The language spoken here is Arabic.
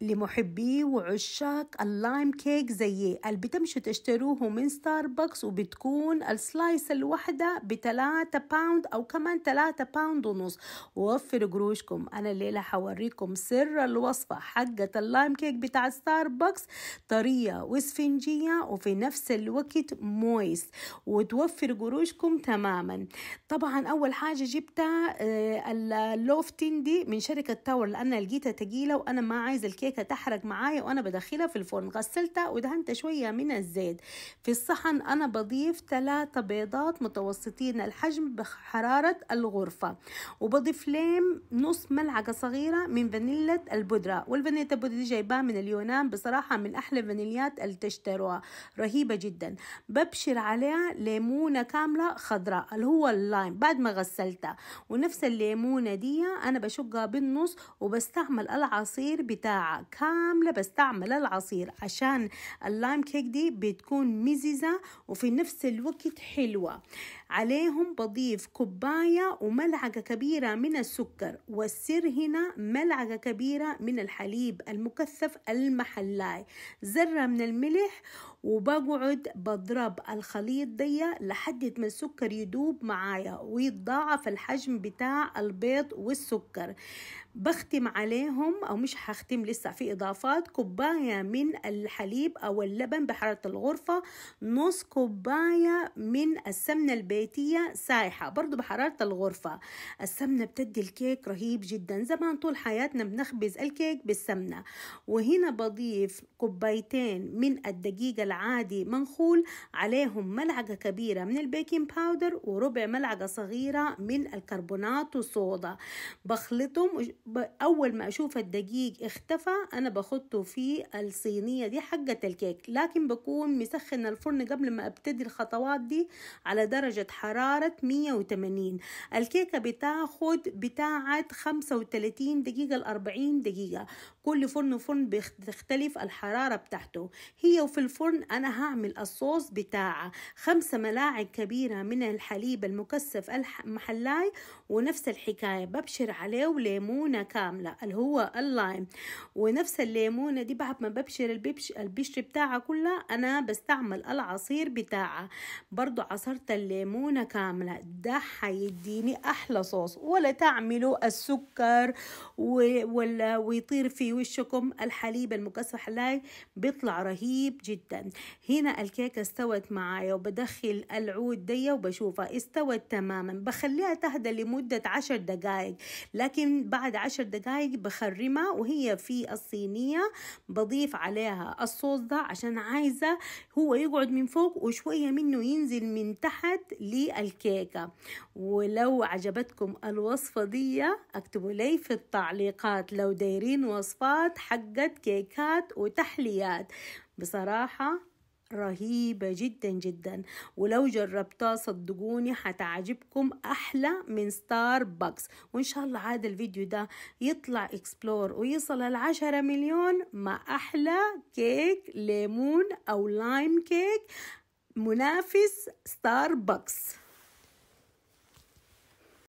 لمحبي وعشاق اللايم كيك زيي اللي بتمشوا تشتروه من ستاربكس وبتكون السلايس الواحدة بتلاتة باوند أو كمان تلاتة باوند ونص ووفر قروشكم أنا الليلة حوريكم سر الوصفة حقة اللايم كيك بتاع ستاربكس طرية واسفنجية وفي نفس الوقت مويس وتوفر قروشكم تماما طبعا أول حاجة جبتها آه، اللوف تندي من شركة تاور لأن لقيتها تقيلة وأنا ما عايزة الكيك الكيكه تحرق معايا وانا بدخلها في الفرن غسلتها ودهنت شويه من الزيت في الصحن انا بضيف ثلاثه بيضات متوسطين الحجم بحراره الغرفه وبضيف ليم نص ملعقه صغيره من فانيلة البودره والفانيلة البودره دي جايباها من اليونان بصراحه من احلى الفانيليات اللي تشتروها رهيبه جدا ببشر عليها ليمونه كامله خضراء اللي هو اللايم بعد ما غسلتها ونفس الليمونه دي انا بشقها بالنص وبستعمل العصير بتاعها كاملة بستعمل العصير عشان اللايم كيك دي بتكون مززة وفي نفس الوقت حلوة عليهم بضيف كوباية وملعقة كبيرة من السكر والسر هنا ملعقة كبيرة من الحليب المكثف المحلاي ذرة من الملح وبقعد بضرب الخليط دي لحد ما السكر يدوب معايا ويتضاعف الحجم بتاع البيض والسكر بختم عليهم او مش هختم لسه في اضافات كوبايه من الحليب او اللبن بحراره الغرفه نص كوبايه من السمنه البيض زيتية سايحة برضو بحرارة الغرفة السمنة بتدي الكيك رهيب جدا زمان طول حياتنا بنخبز الكيك بالسمنة وهنا بضيف كوبايتين من الدقيق العادي منخول عليهم ملعقة كبيرة من البيكنج باودر وربع ملعقة صغيرة من الكربونات وصودا بخلطهم أول ما أشوف الدقيق اختفى أنا بحطه في الصينية دي حقة الكيك لكن بكون مسخن الفرن قبل ما أبتدي الخطوات دي على درجة حرارة 180 الكيكة بتاخد بتاعة 35 دقيقة ل 40 دقيقة كل فرن وفرن بتختلف الحرارة بتاعته هي وفي الفرن أنا هعمل الصوص بتاعها خمسة ملاعق كبيرة من الحليب المكثف المحلاي ونفس الحكاية ببشر عليه ليمونة كاملة اللي هو اللايم ونفس الليمونة دي بعد ما ببشر الببش البشر بتاعها كلها أنا بستعمل العصير بتاعها برضو عصرت الليمون ليمونة كاملة ده حيديني أحلى صوص ولا تعملوا السكر ولا ويطير في وشكم الحليب المكسح لاي بيطلع رهيب جدا هنا الكيكة استوت معايا وبدخل العود دي وبشوفها استوت تماما بخليها تهدى لمدة عشر دقايق لكن بعد عشر دقايق بخرمها وهي في الصينية بضيف عليها الصوص ده عشان عايزة هو يقعد من فوق وشوية منه ينزل من تحت للكيكة ولو عجبتكم الوصفة دي اكتبوا لي في التعليقات لو دايرين وصفات حقت كيكات وتحليات بصراحة رهيبة جدا جدا ولو جربتها صدقوني حتعجبكم أحلى من ستاربكس وإن شاء الله عاد الفيديو ده يطلع اكسبلور ويصل العشرة مليون مع أحلى كيك ليمون أو لايم كيك منافس ستاربكس